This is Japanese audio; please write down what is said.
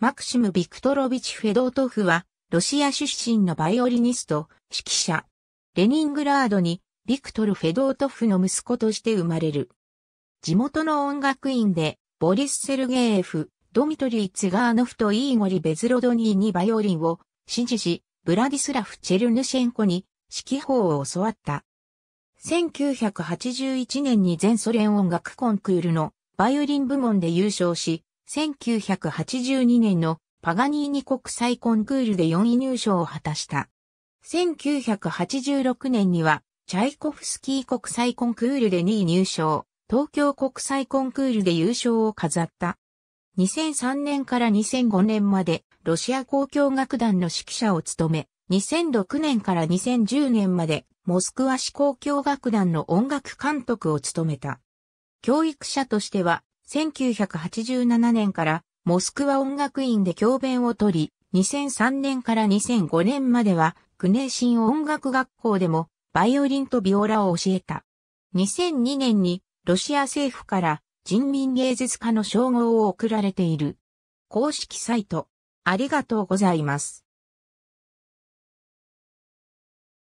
マクシム・ビクトロビチ・フェドートフは、ロシア出身のバイオリニスト、指揮者。レニングラードに、ビクトル・フェドートフの息子として生まれる。地元の音楽院で、ボリス・セルゲーフ、ドミトリー・ツガーノフとイーゴリ・ベズロドニーにバイオリンを支持し、ブラディスラフ・チェルヌシェンコに指揮法を教わった。1981年に全ソ連音楽コンクールのバイオリン部門で優勝し、1982年のパガニーニ国際コンクールで4位入賞を果たした。1986年には、チャイコフスキー国際コンクールで2位入賞、東京国際コンクールで優勝を飾った。2003年から2005年まで、ロシア交響楽団の指揮者を務め、2006年から2010年まで、モスクワ市交響楽団の音楽監督を務めた。教育者としては、1987年からモスクワ音楽院で教鞭をとり、2003年から2005年までは、グネーシン音楽学校でも、バイオリンとビオラを教えた。2002年に、ロシア政府から人民芸術家の称号を贈られている。公式サイト、ありがとうございます。